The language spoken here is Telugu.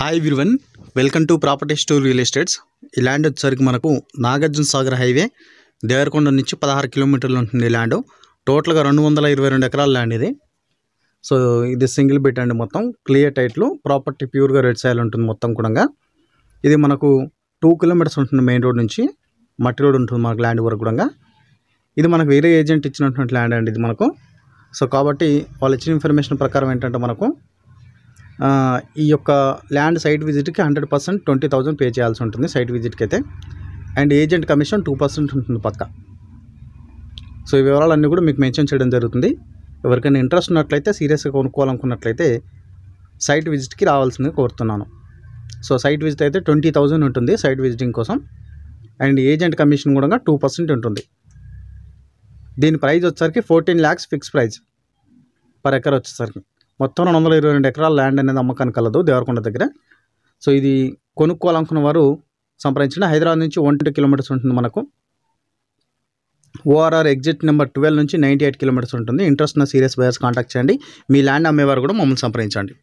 hi everyone welcome to property store real estates ఈ ల్యాండ్ వచ్చేసరికి మనకు నాగార్జున సాగర్ హైవే దేవరకొండ నుంచి పదహారు కిలోమీటర్లు ఉంటుంది ల్యాండ్ టోటల్గా రెండు వందల ఇరవై రెండు ఎకరాల ల్యాండ్ ఇది సో ఇది సింగిల్ బెడ్ అండి మొత్తం క్లియర్ టైట్లు ప్రాపర్టీ ప్యూర్గా రెడ్ సైల్ ఉంటుంది మొత్తం కూడా ఇది మనకు టూ కిలోమీటర్స్ ఉంటుంది మెయిన్ రోడ్ నుంచి మట్టి రోడ్ ఉంటుంది మనకు ల్యాండ్ వరకు కూడా ఇది మనకు వేరే ఏజెంట్ ఇచ్చినటువంటి ల్యాండ్ అండి ఇది మనకు సో కాబట్టి వాళ్ళు ఇచ్చిన ఇన్ఫర్మేషన్ ప్రకారం ఏంటంటే మనకు ఈ యొక్క ల్యాండ్ సైట్ విజిట్కి hundred percent twenty thousand pay చేయాల్సి ఉంటుంది సైట్ విజిట్కి అయితే and agent commission two percent ఉంటుంది పక్క సో ఈ వివరాలన్నీ కూడా మీకు మెన్షన్ చేయడం జరుగుతుంది ఎవరికైనా ఇంట్రెస్ట్ ఉన్నట్లయితే సీరియస్గా కొనుక్కోవాలనుకున్నట్లయితే సైట్ విజిట్కి రావాల్సింది కోరుతున్నాను సో సైట్ విజిట్ అయితే ట్వంటీ థౌజండ్ ఉంటుంది సైట్ విజిటింగ్ కోసం అండ్ ఏజెంట్ కమిషన్ కూడా టూ పర్సెంట్ ఉంటుంది దీని ప్రైస్ వచ్చేసరికి fourteen lakhs fix price per acre వచ్చేసరికి మొత్తం రెండు వందల ఇరవై రెండు ఎకరాల ల్యాండ్ అనేది అమ్మకానికి కలదు దేవరకొండ దగ్గర సో ఇది కొనుక్కోవాలనుకున్న వారు సంప్రదించిన హైదరాబాద్ నుంచి వన్ టూ కిలోమీటర్స్ ఉంటుంది మనకు ఓఆర్ఆర్ ఎగ్జిట్ నెంబర్ ట్వెల్వ్ నుంచి నైంటీ ఎయిట్ కిలోమీటర్స్ ఉంటుంది ఇంట్రెస్ట్ ఉన్న సీరియస్ బయర్స్ కాంటాక్ట్ చేయండి మీ ల్యాండ్ అమ్మేవారు కూడా మమ్మల్ని సంప్రదించండి